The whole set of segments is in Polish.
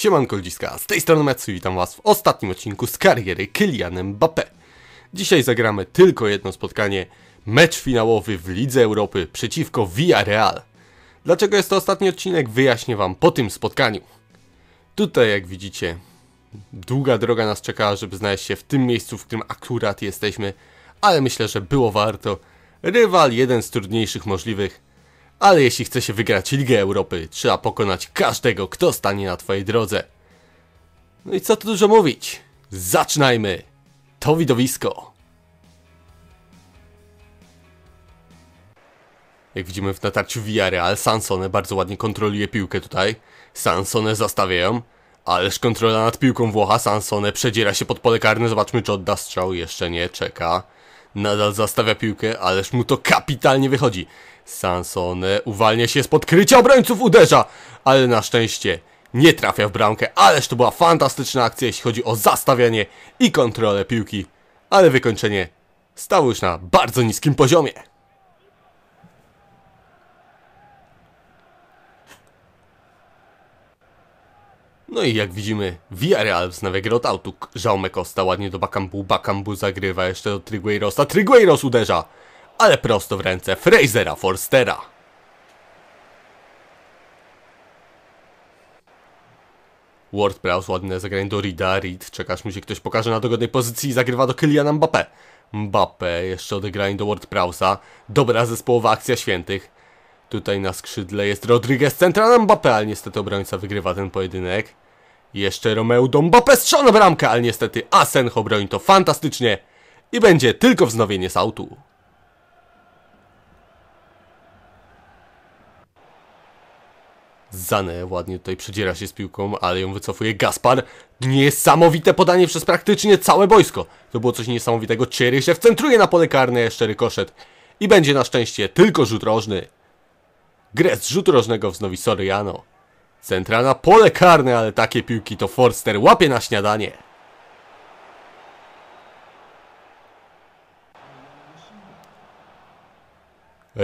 Siemanko ludziska, z tej strony Metsu witam was w ostatnim odcinku z kariery Kylianem Mbappé. Dzisiaj zagramy tylko jedno spotkanie, mecz finałowy w Lidze Europy przeciwko Villarreal. Dlaczego jest to ostatni odcinek wyjaśnię wam po tym spotkaniu. Tutaj jak widzicie, długa droga nas czeka, żeby znaleźć się w tym miejscu, w którym akurat jesteśmy, ale myślę, że było warto. Rywal jeden z trudniejszych możliwych, ale jeśli chce się wygrać Ligę Europy, trzeba pokonać każdego, kto stanie na twojej drodze. No i co tu dużo mówić? Zaczynajmy! To widowisko! Jak widzimy w natarciu Villarreal, Sansone bardzo ładnie kontroluje piłkę tutaj. Sansone zastawiają. Ależ kontrola nad piłką Włocha, Sansone przedziera się pod pole karne, zobaczmy czy odda strzał, jeszcze nie, czeka. Nadal zastawia piłkę, ależ mu to kapitalnie wychodzi. Sanson uwalnia się z podkrycia obrońców, uderza, ale na szczęście nie trafia w bramkę. Ależ to była fantastyczna akcja, jeśli chodzi o zastawianie i kontrolę piłki, ale wykończenie stało już na bardzo niskim poziomie. No i jak widzimy, Villarreal wznawia grę od autu. Jaume Costa ładnie do Bakambu, Bakambu zagrywa jeszcze do Trigueirosa, Trigueiros uderza! ale prosto w ręce Frasera Forstera. Ward Prowse, ładne zagranie do Rida. Reed, czekasz mu się ktoś pokaże na dogodnej pozycji i zagrywa do Kyliana Mbappé. Mbappé, jeszcze odegranie do Ward Prowse'a. Dobra zespołowa akcja świętych. Tutaj na skrzydle jest Rodriguez, centralna Mbappé, ale niestety obrońca wygrywa ten pojedynek. Jeszcze Romeo do Mbappé, strzał na bramkę, ale niestety Asenho broni to fantastycznie. I będzie tylko wznowienie sautu. Zane ładnie tutaj przedziera się z piłką, ale ją wycofuje Gaspar. Niesamowite podanie przez praktycznie całe boisko. To było coś niesamowitego. Ciery się wcentruje na pole karne, jeszcze rykoszet. I będzie na szczęście tylko rzut rożny. Grę z rzutu rożnego wznowi Soriano. Centra na pole karne, ale takie piłki to Forster łapie na śniadanie.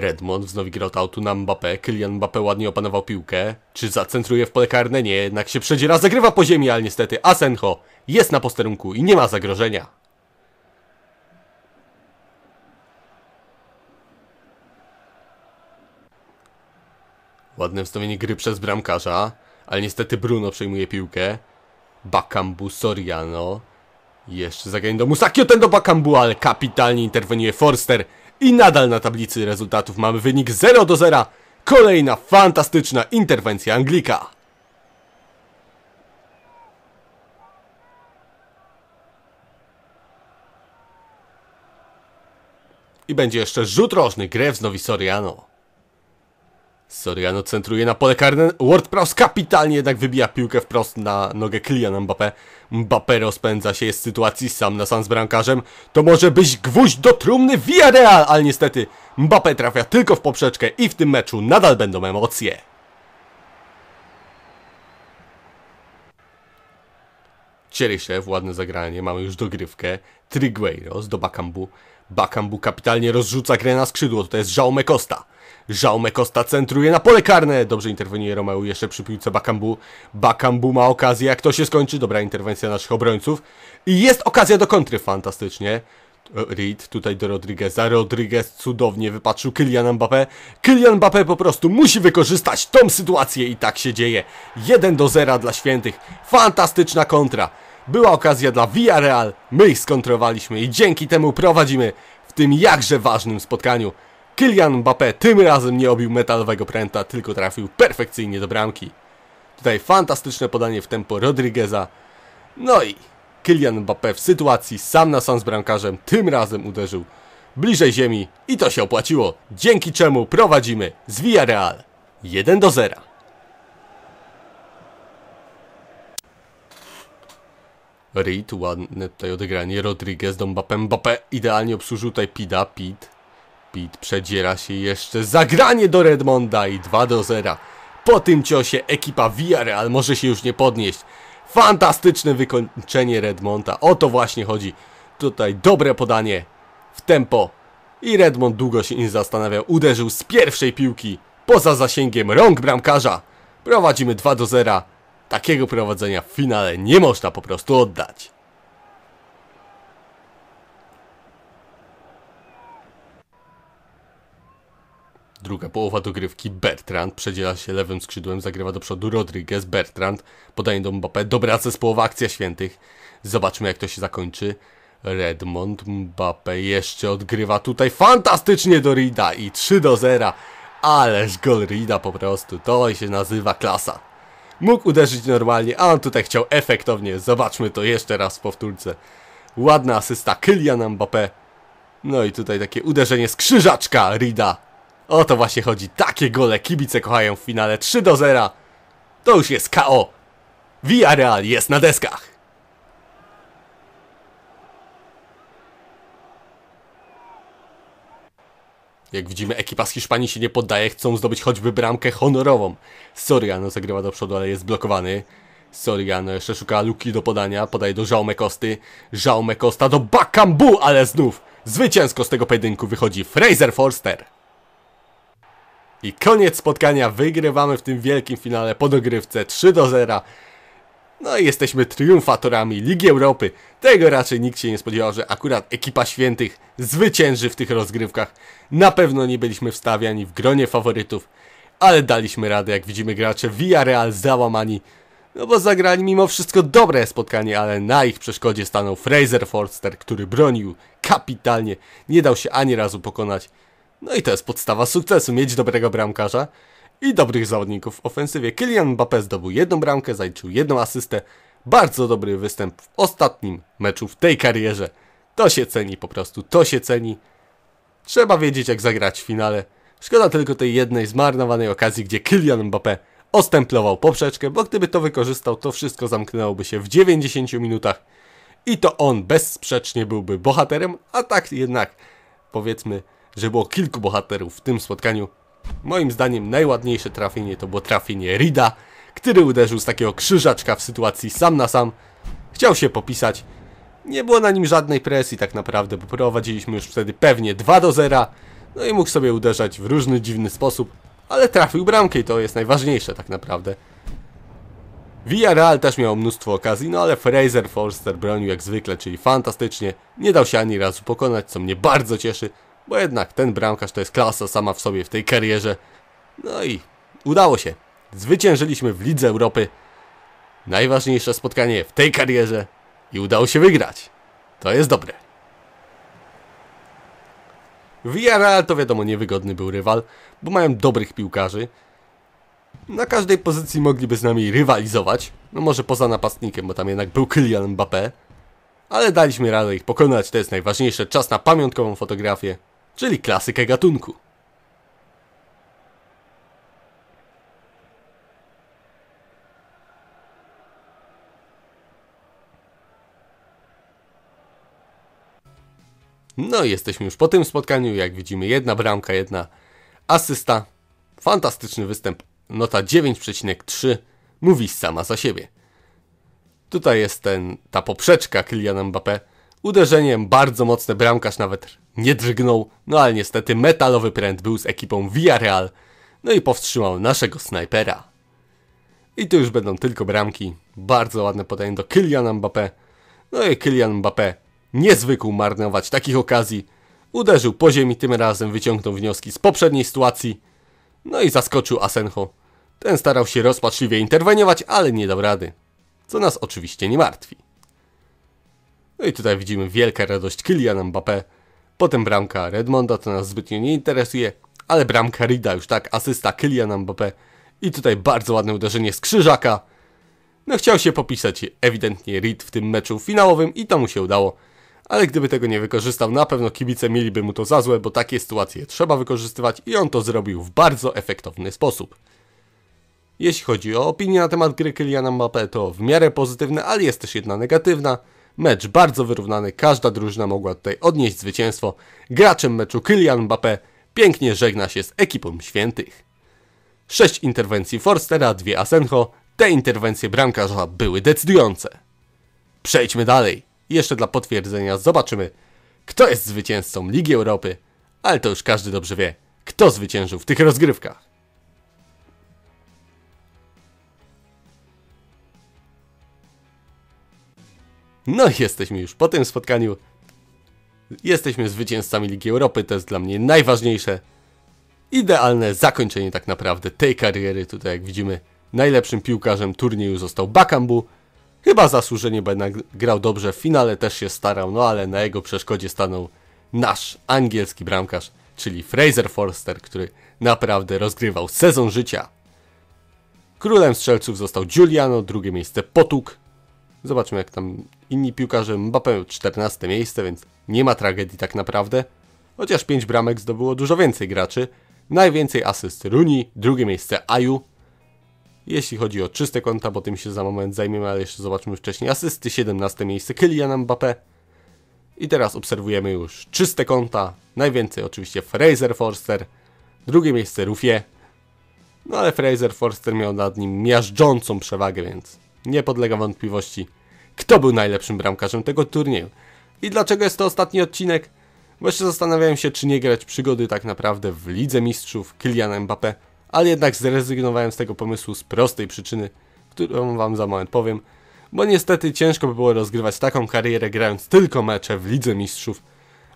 Redmond wznowi grał autu na Mbappé. Kylian Mbappé ładnie opanował piłkę. Czy zacentruje w pole karne? Nie, jednak się przedziera, zagrywa po ziemi, ale niestety Asenho jest na posterunku i nie ma zagrożenia. Ładne wstawienie gry przez bramkarza, ale niestety Bruno przejmuje piłkę. Bakambu Soriano. Jeszcze zagranie do Musakio, ten do Bakambu, ale kapitalnie interweniuje Forster. I nadal na tablicy rezultatów mamy wynik 0 do 0. Kolejna fantastyczna interwencja Anglika. I będzie jeszcze rzut rożny Grevs Soriano. Soriano centruje na pole karne. Ward kapitalnie jednak wybija piłkę wprost na nogę Kylian Mbappé. Mbappé rozpędza się, jest w sytuacji sam na sam z bramkarzem. To może być gwóźdź do trumny Villarreal, ale niestety Mbappé trafia tylko w poprzeczkę i w tym meczu nadal będą emocje. Cieriszew, ładne zagranie, mamy już dogrywkę. Trigueiros do Bakambu. Bakambu kapitalnie rozrzuca grę na skrzydło, to jest Jaume Costa. Jaume Costa centruje na pole karne. Dobrze interweniuje Romeu jeszcze przy piłce Bakambu. Bakambu ma okazję, jak to się skończy. Dobra interwencja naszych obrońców. I jest okazja do kontry, fantastycznie. E, Reed tutaj do Rodrigueza. Rodriguez cudownie wypatrzył Kylian Mbappé. Kylian Mbappé po prostu musi wykorzystać tą sytuację i tak się dzieje. 1 do 0 dla świętych. Fantastyczna kontra. Była okazja dla Villarreal. My ich skontrowaliśmy i dzięki temu prowadzimy w tym jakże ważnym spotkaniu. Kylian Mbappé tym razem nie obił metalowego pręta, tylko trafił perfekcyjnie do bramki. Tutaj fantastyczne podanie w tempo Rodrigueza. No i Kylian Mbappé w sytuacji sam na sam z bramkarzem tym razem uderzył bliżej ziemi i to się opłaciło, dzięki czemu prowadzimy z Villarreal 1 do 0. Reed, ładne tutaj odegranie, Rodriguez do Mbappé, Mbappé idealnie obsłużył tutaj Pida, Pit, Pit przedziera się jeszcze zagranie do Redmonda i 2 do 0. Po tym ciosie ekipa Villarreal może się już nie podnieść. Fantastyczne wykończenie Redmonda, o to właśnie chodzi. Tutaj dobre podanie w tempo i Redmond długo się nie zastanawiał. Uderzył z pierwszej piłki poza zasięgiem rąk bramkarza. Prowadzimy 2 do 0. Takiego prowadzenia w finale nie można po prostu oddać. Druga połowa dogrywki. Bertrand przedziela się lewym skrzydłem, zagrywa do przodu Rodriguez. Bertrand podaje do Mbappé. Dobra zespołowa akcja świętych. Zobaczmy jak to się zakończy. Redmond Mbappé jeszcze odgrywa tutaj fantastycznie do Rida i 3 do 0. Ależ gol Rida po prostu. To się nazywa klasa. Mógł uderzyć normalnie, a on tutaj chciał efektownie. Zobaczmy to jeszcze raz w powtórce. Ładna asysta Kylian Mbappé. No i tutaj takie uderzenie skrzyżaczka Rida o to właśnie chodzi. Takie gole kibice kochają w finale. 3 do 0. To już jest KO. Villarreal jest na deskach. Jak widzimy, ekipa z Hiszpanii się nie poddaje, chcą zdobyć choćby bramkę honorową. Soriano zagrywa do przodu, ale jest blokowany. Soriano jeszcze szuka luki do podania, podaje do Jaume Kosty. Jaume Costa do Bakambu, ale znów zwycięsko z tego pojedynku wychodzi Fraser Forster. I koniec spotkania, wygrywamy w tym wielkim finale po dogrywce 3 do 0. No i jesteśmy triumfatorami Ligi Europy. Tego raczej nikt się nie spodziewał, że akurat ekipa świętych zwycięży w tych rozgrywkach. Na pewno nie byliśmy wstawiani w gronie faworytów, ale daliśmy radę, jak widzimy gracze Villarreal załamani. No bo zagrali mimo wszystko dobre spotkanie, ale na ich przeszkodzie stanął Fraser Forster, który bronił kapitalnie, nie dał się ani razu pokonać. No i to jest podstawa sukcesu, mieć dobrego bramkarza i dobrych zawodników w ofensywie. Kylian Mbappé zdobył jedną bramkę, zaliczył jedną asystę. Bardzo dobry występ w ostatnim meczu w tej karierze. To się ceni po prostu, to się ceni. Trzeba wiedzieć jak zagrać w finale. Szkoda tylko tej jednej zmarnowanej okazji, gdzie Kylian Mbappé ostemplował poprzeczkę, bo gdyby to wykorzystał, to wszystko zamknęłoby się w 90 minutach. I to on bezsprzecznie byłby bohaterem, a tak jednak, powiedzmy, że było kilku bohaterów w tym spotkaniu. Moim zdaniem najładniejsze trafienie to było trafienie Rida, który uderzył z takiego krzyżaczka w sytuacji sam na sam. Chciał się popisać. Nie było na nim żadnej presji tak naprawdę, bo prowadziliśmy już wtedy pewnie 2 do 0. No i mógł sobie uderzać w różny dziwny sposób, ale trafił bramkę i to jest najważniejsze tak naprawdę. Villarreal też miał mnóstwo okazji, no ale Fraser Forster bronił jak zwykle, czyli fantastycznie. Nie dał się ani razu pokonać, co mnie bardzo cieszy. Bo jednak ten bramkarz to jest klasa sama w sobie w tej karierze. No i udało się. Zwyciężyliśmy w Lidze Europy. Najważniejsze spotkanie w tej karierze i udało się wygrać. To jest dobre. Villarreal to wiadomo niewygodny był rywal, bo mają dobrych piłkarzy. Na każdej pozycji mogliby z nami rywalizować. No może poza napastnikiem, bo tam jednak był Kylian Mbappé. Ale daliśmy radę ich pokonać, to jest najważniejsze. Czas na pamiątkową fotografię czyli klasykę gatunku. No i jesteśmy już po tym spotkaniu. Jak widzimy, jedna bramka, jedna asysta. Fantastyczny występ. Nota 9,3 mówi sama za siebie. Tutaj jest ten, ta poprzeczka Kylian Mbappé. Uderzeniem bardzo mocne bramkarz nawet nie drgnął, no ale niestety metalowy pręt był z ekipą Villarreal, no i powstrzymał naszego snajpera. I tu już będą tylko bramki, bardzo ładne podanie do Kylian Mbappé, no i Kylian Mbappé nie zwykł marnować takich okazji, uderzył po ziemi tym razem, wyciągnął wnioski z poprzedniej sytuacji, no i zaskoczył Asenho. Ten starał się rozpaczliwie interweniować, ale nie dał rady, co nas oczywiście nie martwi. No i tutaj widzimy wielka radość Kyliana Mbappé, Potem bramka Redmonda, to nas zbytnio nie interesuje, ale bramka Rida już tak, asysta Kylian Mbappé i tutaj bardzo ładne uderzenie z krzyżaka. No chciał się popisać ewidentnie Reed w tym meczu finałowym i to mu się udało. Ale gdyby tego nie wykorzystał, na pewno kibice mieliby mu to za złe, bo takie sytuacje trzeba wykorzystywać i on to zrobił w bardzo efektowny sposób. Jeśli chodzi o opinię na temat gry Kyliana Mbappé, to w miarę pozytywne, ale jest też jedna negatywna – Mecz bardzo wyrównany, każda drużyna mogła tutaj odnieść zwycięstwo. Graczem meczu Kylian Mbappé pięknie żegna się z ekipą świętych. Sześć interwencji Forstera, dwie Asenho. Te interwencje bramkarza były decydujące. Przejdźmy dalej. Jeszcze dla potwierdzenia zobaczymy, kto jest zwycięzcą Ligi Europy, ale to już każdy dobrze wie, kto zwyciężył w tych rozgrywkach. No i jesteśmy już po tym spotkaniu. Jesteśmy zwycięzcami Ligi Europy, to jest dla mnie najważniejsze. Idealne zakończenie tak naprawdę tej kariery. Tutaj jak widzimy najlepszym piłkarzem turnieju został Bakambu. Chyba zasłużenie, bo jednak grał dobrze w finale, też się starał, no ale na jego przeszkodzie stanął nasz angielski bramkarz, czyli Fraser Forster, który naprawdę rozgrywał sezon życia. Królem strzelców został Giuliano, drugie miejsce Potuk, Zobaczmy jak tam inni piłkarze. Mbappé 14 miejsce, więc nie ma tragedii tak naprawdę. Chociaż 5 bramek zdobyło dużo więcej graczy. Najwięcej asyst Runi, drugie miejsce Aju. Jeśli chodzi o czyste konta, bo tym się za moment zajmiemy, ale jeszcze zobaczmy wcześniej asysty. 17 miejsce Kylian Mbappé. I teraz obserwujemy już czyste konta. Najwięcej oczywiście Fraser Forster. Drugie miejsce Rufie. No ale Fraser Forster miał nad nim miażdżącą przewagę, więc nie podlega wątpliwości, kto był najlepszym bramkarzem tego turnieju. I dlaczego jest to ostatni odcinek? Bo jeszcze zastanawiałem się, czy nie grać przygody tak naprawdę w Lidze Mistrzów Kylian Mbappé, ale jednak zrezygnowałem z tego pomysłu z prostej przyczyny, którą wam za moment powiem, bo niestety ciężko by było rozgrywać taką karierę grając tylko mecze w Lidze Mistrzów,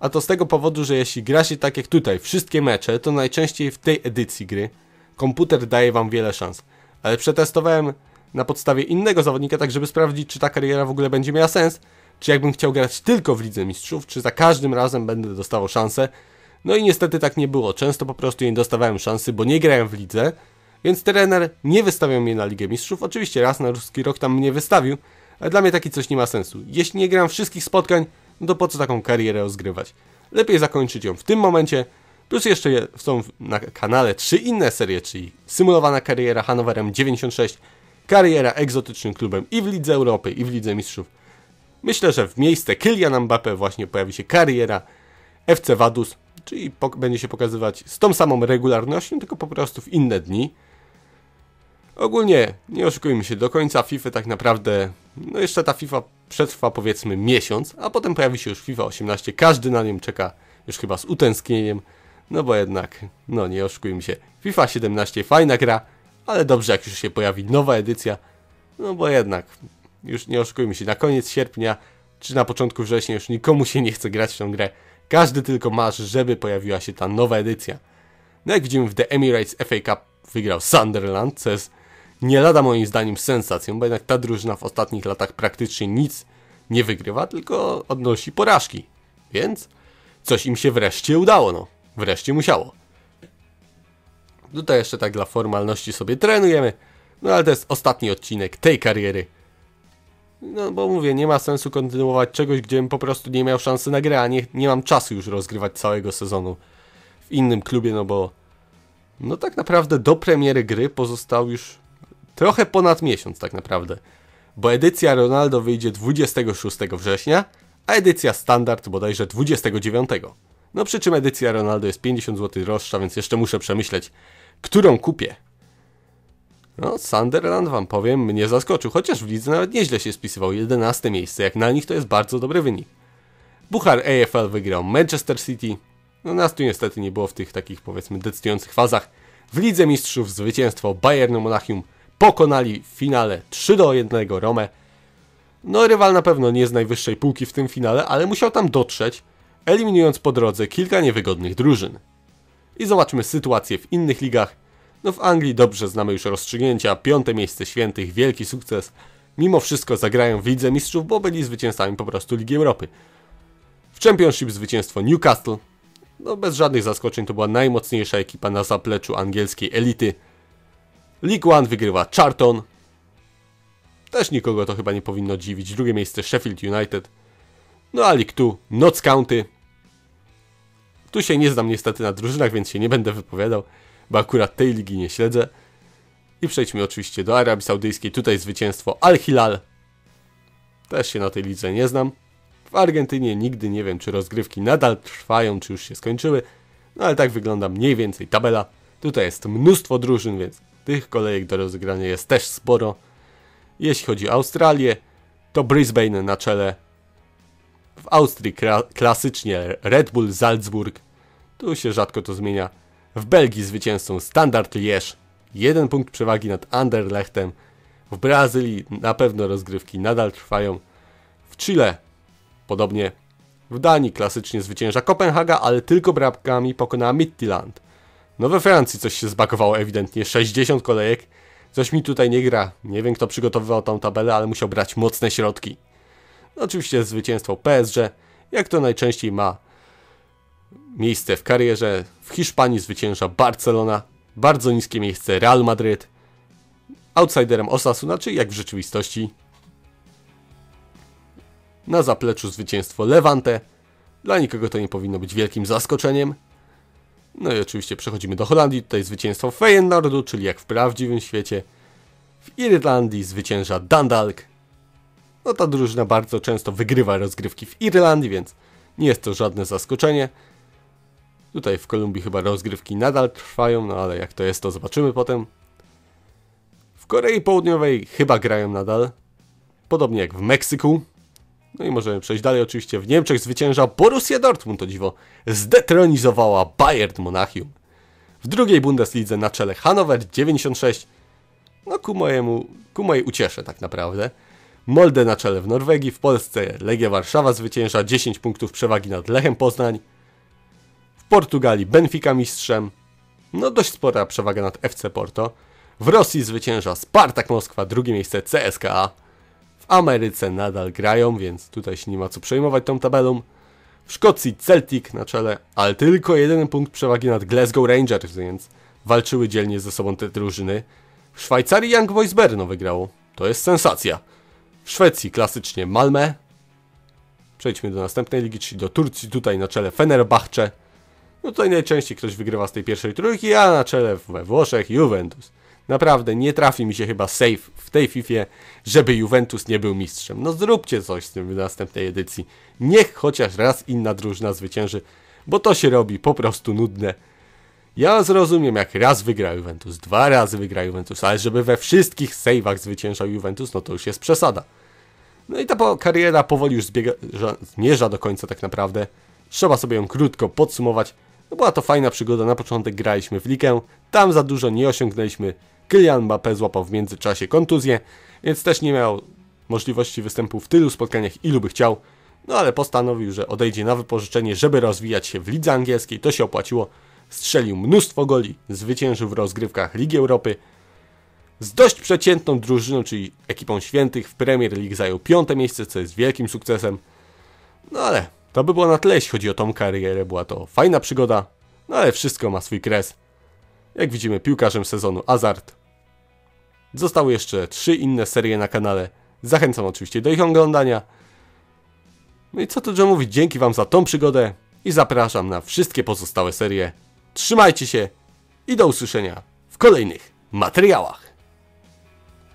a to z tego powodu, że jeśli gra się tak jak tutaj wszystkie mecze, to najczęściej w tej edycji gry komputer daje wam wiele szans, ale przetestowałem na podstawie innego zawodnika, tak żeby sprawdzić, czy ta kariera w ogóle będzie miała sens, czy jakbym chciał grać tylko w Lidze Mistrzów, czy za każdym razem będę dostawał szansę. No i niestety tak nie było. Często po prostu nie dostawałem szansy, bo nie grałem w lidze, więc trener nie wystawiał mnie na Ligę Mistrzów. Oczywiście raz na ruski rok tam mnie wystawił, ale dla mnie taki coś nie ma sensu. Jeśli nie gram wszystkich spotkań, no to po co taką karierę rozgrywać? Lepiej zakończyć ją w tym momencie, Plus jeszcze są na kanale trzy inne serie, czyli symulowana kariera Hanowerem 96, Kariera egzotycznym klubem i w Lidze Europy, i w Lidze Mistrzów. Myślę, że w miejsce Kylian Mbappe właśnie pojawi się kariera FC Vaduz, czyli będzie się pokazywać z tą samą regularnością, tylko po prostu w inne dni. Ogólnie, nie oszukujmy się, do końca FIFA tak naprawdę, no jeszcze ta FIFA przetrwa powiedzmy miesiąc, a potem pojawi się już FIFA 18, każdy na nią czeka już chyba z utęsknieniem, no bo jednak, no nie oszukujmy się, FIFA 17 fajna gra, ale dobrze, jak już się pojawi nowa edycja, no bo jednak, już nie oszukujmy się, na koniec sierpnia czy na początku września już nikomu się nie chce grać w tą grę. Każdy tylko masz, żeby pojawiła się ta nowa edycja. No jak widzimy w The Emirates FA Cup wygrał Sunderland, co jest nie lada moim zdaniem sensacją, bo jednak ta drużyna w ostatnich latach praktycznie nic nie wygrywa, tylko odnosi porażki. Więc coś im się wreszcie udało, no. Wreszcie musiało. No Tutaj jeszcze tak dla formalności sobie trenujemy. No ale to jest ostatni odcinek tej kariery. No bo mówię, nie ma sensu kontynuować czegoś, gdzie po prostu nie miał szansy na grę, a nie, nie mam czasu już rozgrywać całego sezonu w innym klubie, no bo no tak naprawdę do premiery gry pozostał już trochę ponad miesiąc tak naprawdę. Bo edycja Ronaldo wyjdzie 26 września, a edycja standard bodajże 29. No przy czym edycja Ronaldo jest 50 zł droższa, więc jeszcze muszę przemyśleć którą kupię. No, Sunderland, wam powiem, mnie zaskoczył, chociaż w lidze nawet nieźle się spisywał. 11 miejsce, jak na nich to jest bardzo dobry wynik. Buchar AFL wygrał Manchester City. No, nas tu niestety nie było w tych takich, powiedzmy, decydujących fazach. W Lidze Mistrzów zwycięstwo Bayernu Monachium pokonali w finale 3 do 1 Rome. No, rywal na pewno nie z najwyższej półki w tym finale, ale musiał tam dotrzeć, eliminując po drodze kilka niewygodnych drużyn i zobaczmy sytuację w innych ligach. No w Anglii dobrze znamy już rozstrzygnięcia, piąte miejsce świętych, wielki sukces. Mimo wszystko zagrają w Lidze Mistrzów, bo byli zwycięzcami po prostu Ligi Europy. W Championship zwycięstwo Newcastle. No bez żadnych zaskoczeń to była najmocniejsza ekipa na zapleczu angielskiej elity. League One wygrywa Charlton. Też nikogo to chyba nie powinno dziwić. Drugie miejsce Sheffield United. No a League Two Notts County. Tu się nie znam niestety na drużynach, więc się nie będę wypowiadał, bo akurat tej ligi nie śledzę. I przejdźmy oczywiście do Arabii Saudyjskiej. Tutaj zwycięstwo Al-Hilal. Też się na tej lidze nie znam. W Argentynie nigdy nie wiem, czy rozgrywki nadal trwają, czy już się skończyły. No ale tak wygląda mniej więcej tabela. Tutaj jest mnóstwo drużyn, więc tych kolejek do rozegrania jest też sporo. Jeśli chodzi o Australię, to Brisbane na czele w Austrii klasycznie Red Bull Salzburg, tu się rzadko to zmienia. W Belgii zwycięzcą Standard Liège, jeden punkt przewagi nad Anderlechtem. W Brazylii na pewno rozgrywki nadal trwają. W Chile podobnie. W Danii klasycznie zwycięża Kopenhaga, ale tylko bramkami pokonała Midtjylland. No we Francji coś się zbakowało ewidentnie, 60 kolejek. Coś mi tutaj nie gra. Nie wiem kto przygotowywał tą tabelę, ale musiał brać mocne środki. Oczywiście zwycięstwo PSG, jak to najczęściej ma miejsce w karierze. W Hiszpanii zwycięża Barcelona, bardzo niskie miejsce Real Madryt, outsiderem Osasu, czyli jak w rzeczywistości. Na zapleczu zwycięstwo Levante. Dla nikogo to nie powinno być wielkim zaskoczeniem. No i oczywiście przechodzimy do Holandii. Tutaj zwycięstwo Feyenoordu, czyli jak w prawdziwym świecie. W Irlandii zwycięża Dundalk. No ta drużyna bardzo często wygrywa rozgrywki w Irlandii, więc nie jest to żadne zaskoczenie. Tutaj w Kolumbii chyba rozgrywki nadal trwają, no ale jak to jest, to zobaczymy potem. W Korei Południowej chyba grają nadal, podobnie jak w Meksyku. No i możemy przejść dalej. Oczywiście w Niemczech zwycięża Borussia Dortmund, to dziwo, zdetronizowała Bayern Monachium. W drugiej Bundeslidze na czele Hanover 96. No ku mojemu, ku mojej uciesze tak naprawdę. Molde na czele w Norwegii, w Polsce Legia Warszawa zwycięża 10 punktów przewagi nad Lechem Poznań, w Portugalii Benfica mistrzem, no dość spora przewaga nad FC Porto, w Rosji zwycięża Spartak Moskwa, drugie miejsce CSKA, w Ameryce nadal grają, więc tutaj się nie ma co przejmować tą tabelą, w Szkocji Celtic na czele, ale tylko jeden punkt przewagi nad Glasgow Rangers, więc walczyły dzielnie ze sobą te drużyny. W Szwajcarii Young Boys Berno wygrało. To jest sensacja. W Szwecji klasycznie Malmö. Przejdźmy do następnej ligi, czyli do Turcji, tutaj na czele Fenerbahce. No tutaj najczęściej ktoś wygrywa z tej pierwszej trójki, a na czele we Włoszech Juventus. Naprawdę nie trafi mi się chyba save w tej FIFA, żeby Juventus nie był mistrzem. No zróbcie coś z tym w następnej edycji. Niech chociaż raz inna drużyna zwycięży, bo to się robi po prostu nudne. Ja zrozumiem, jak raz wygra Juventus, dwa razy wygra Juventus, ale żeby we wszystkich save'ach zwyciężał Juventus, no to już jest przesada. No i ta kariera powoli już zbiega, zmierza do końca tak naprawdę. Trzeba sobie ją krótko podsumować. No była to fajna przygoda, na początek graliśmy w ligę, tam za dużo nie osiągnęliśmy. Kylian Mbappé złapał w międzyczasie kontuzję, więc też nie miał możliwości występu w tylu spotkaniach, ilu by chciał. No ale postanowił, że odejdzie na wypożyczenie, żeby rozwijać się w lidze angielskiej. To się opłaciło. Strzelił mnóstwo goli, zwyciężył w rozgrywkach Ligi Europy, z dość przeciętną drużyną, czyli ekipą świętych w Premier League zajął piąte miejsce, co jest wielkim sukcesem. No ale to by było na tyle, jeśli chodzi o tą karierę. Była to fajna przygoda, no ale wszystko ma swój kres. Jak widzimy, piłkarzem sezonu Azart. Zostały jeszcze trzy inne serie na kanale. Zachęcam oczywiście do ich oglądania. No i co tu dużo mówić, dzięki Wam za tą przygodę i zapraszam na wszystkie pozostałe serie. Trzymajcie się i do usłyszenia w kolejnych materiałach.